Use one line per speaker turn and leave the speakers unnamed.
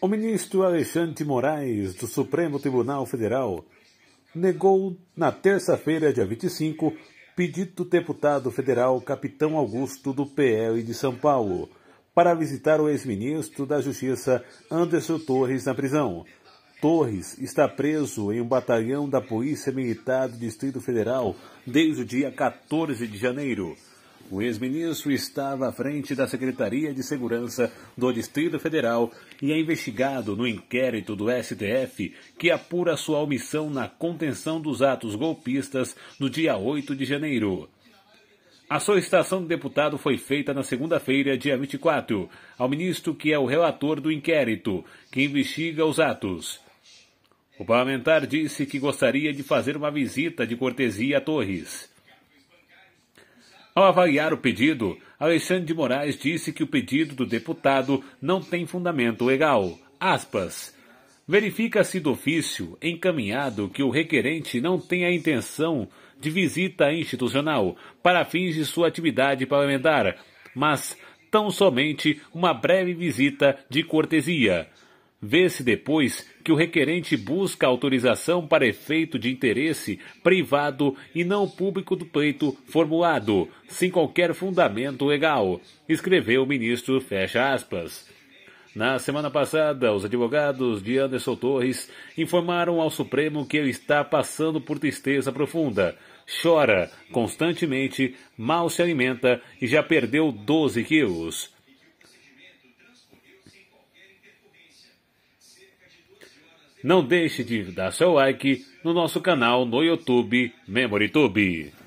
O ministro Alexandre Moraes, do Supremo Tribunal Federal, negou na terça-feira, dia 25, pedido do deputado federal Capitão Augusto do PL de São Paulo para visitar o ex-ministro da Justiça Anderson Torres na prisão. Torres está preso em um batalhão da Polícia Militar do Distrito Federal desde o dia 14 de janeiro. O ex-ministro estava à frente da Secretaria de Segurança do Distrito Federal e é investigado no inquérito do STF que apura sua omissão na contenção dos atos golpistas no dia 8 de janeiro. A solicitação do deputado foi feita na segunda-feira, dia 24, ao ministro que é o relator do inquérito, que investiga os atos. O parlamentar disse que gostaria de fazer uma visita de cortesia a Torres. Ao avaliar o pedido, Alexandre de Moraes disse que o pedido do deputado não tem fundamento legal. Aspas. Verifica-se do ofício encaminhado que o requerente não tem a intenção de visita institucional para fins de sua atividade parlamentar, mas tão somente uma breve visita de cortesia. Vê-se depois que o requerente busca autorização para efeito de interesse privado e não público do pleito formulado, sem qualquer fundamento legal, escreveu o ministro, fecha aspas. Na semana passada, os advogados de Anderson Torres informaram ao Supremo que ele está passando por tristeza profunda, chora constantemente, mal se alimenta e já perdeu 12 quilos. Não deixe de dar seu like no nosso canal no YouTube MemoryTube.